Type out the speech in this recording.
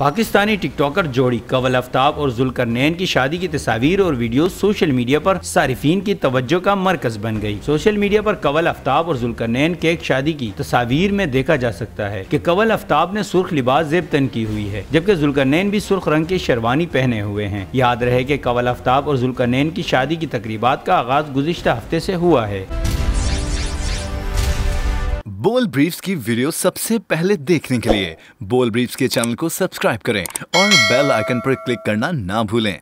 Pakistani TikToker जोड़ी कवल आफ्ताब और जुलकर नैन की शादी की तस्वीर और वीडियो सोशल मीडिया पर सार्फिन की तवज्जो का मरकज बन गई सोशल मीडिया पर कवल आफ्ताब और जुलकर नैन के एक शादी की तस्वीर में देखा जा सकता है कि कवल आफ्ताब ने सुर्ख लिबास तन की हुई है जबकि जुलकर नैन भी सुर्ख रंग की शेरवानी पहने हुए हैं याद रहे की कवल आफ्ताब और जुलकर नैन की शादी की तकरीबा का आगाज गुजशत हफ्ते ऐसी हुआ है बोल ब्रीफ्स की वीडियो सबसे पहले देखने के लिए बोल ब्रीफ्स के चैनल को सब्सक्राइब करें और बेल आइकन पर क्लिक करना ना भूलें